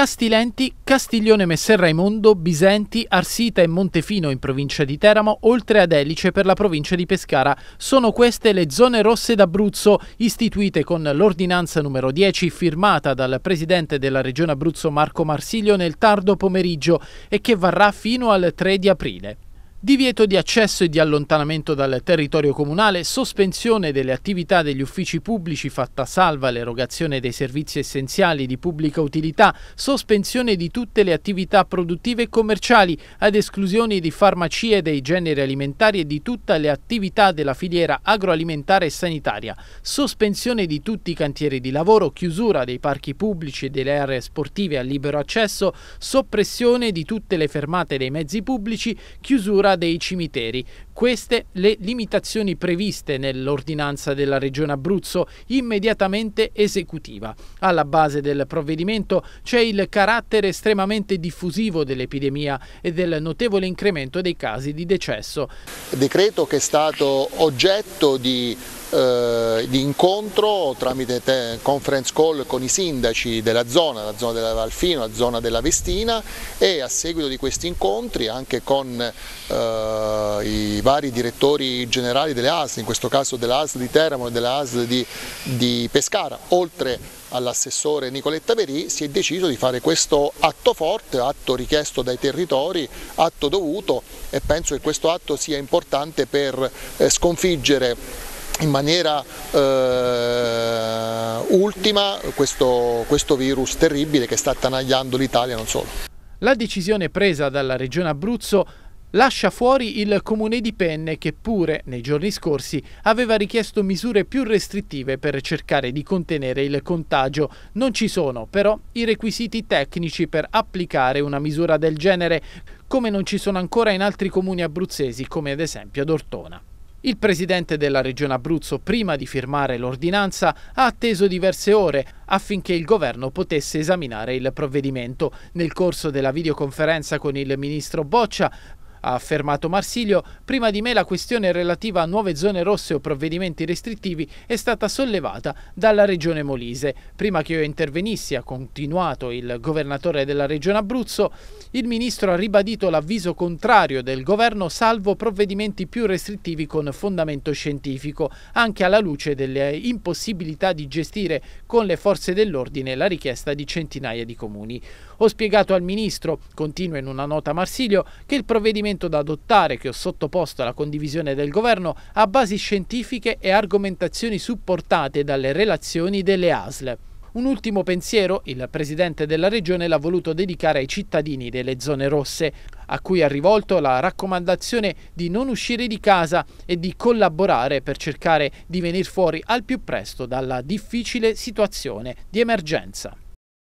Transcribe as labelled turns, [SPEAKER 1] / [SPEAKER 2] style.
[SPEAKER 1] Castilenti, Castiglione Messer Raimondo, Bisenti, Arsita e Montefino in provincia di Teramo, oltre ad Elice per la provincia di Pescara. Sono queste le zone rosse d'Abruzzo, istituite con l'ordinanza numero 10 firmata dal presidente della regione Abruzzo Marco Marsiglio nel tardo pomeriggio e che varrà fino al 3 di aprile. Divieto di accesso e di allontanamento dal territorio comunale, sospensione delle attività degli uffici pubblici fatta salva l'erogazione dei servizi essenziali di pubblica utilità, sospensione di tutte le attività produttive e commerciali, ad esclusione di farmacie, e dei generi alimentari e di tutte le attività della filiera agroalimentare e sanitaria, sospensione di tutti i cantieri di lavoro, chiusura dei parchi pubblici e delle aree sportive a libero accesso, soppressione di tutte le fermate dei mezzi pubblici, chiusura chiusura dei cimiteri. Queste le limitazioni previste nell'ordinanza della Regione Abruzzo immediatamente esecutiva. Alla base del provvedimento c'è il carattere estremamente diffusivo dell'epidemia e del notevole incremento dei casi di decesso.
[SPEAKER 2] Decreto che è stato oggetto di eh, di incontro tramite conference call con i sindaci della zona, la zona della Valfino, la zona della Vestina e a seguito di questi incontri anche con eh, i vari direttori generali delle ASL, in questo caso della ASL di Teramo e della ASL di, di Pescara, oltre all'assessore Nicoletta Verì si è deciso di fare questo atto forte, atto richiesto dai territori, atto dovuto e penso che questo atto sia importante per eh, sconfiggere in maniera eh, ultima questo, questo virus terribile che sta attanagliando l'Italia non solo.
[SPEAKER 1] La decisione presa dalla Regione Abruzzo lascia fuori il comune di Penne che pure nei giorni scorsi aveva richiesto misure più restrittive per cercare di contenere il contagio. Non ci sono però i requisiti tecnici per applicare una misura del genere, come non ci sono ancora in altri comuni abruzzesi come ad esempio ad Ortona. Il presidente della regione Abruzzo, prima di firmare l'ordinanza, ha atteso diverse ore affinché il governo potesse esaminare il provvedimento. Nel corso della videoconferenza con il ministro Boccia, ha affermato Marsilio, prima di me la questione relativa a nuove zone rosse o provvedimenti restrittivi è stata sollevata dalla regione Molise. Prima che io intervenissi, ha continuato il governatore della regione Abruzzo, il ministro ha ribadito l'avviso contrario del governo salvo provvedimenti più restrittivi con fondamento scientifico, anche alla luce delle impossibilità di gestire con le forze dell'ordine la richiesta di centinaia di comuni. Ho spiegato al ministro, continua in una nota Marsilio, che il provvedimento documento da adottare che ho sottoposto alla condivisione del governo ha basi scientifiche e argomentazioni supportate dalle relazioni delle ASL. Un ultimo pensiero il Presidente della Regione l'ha voluto dedicare ai cittadini delle zone rosse, a cui ha rivolto la raccomandazione di non uscire di casa e di collaborare per cercare di venire fuori al più presto dalla difficile situazione di emergenza.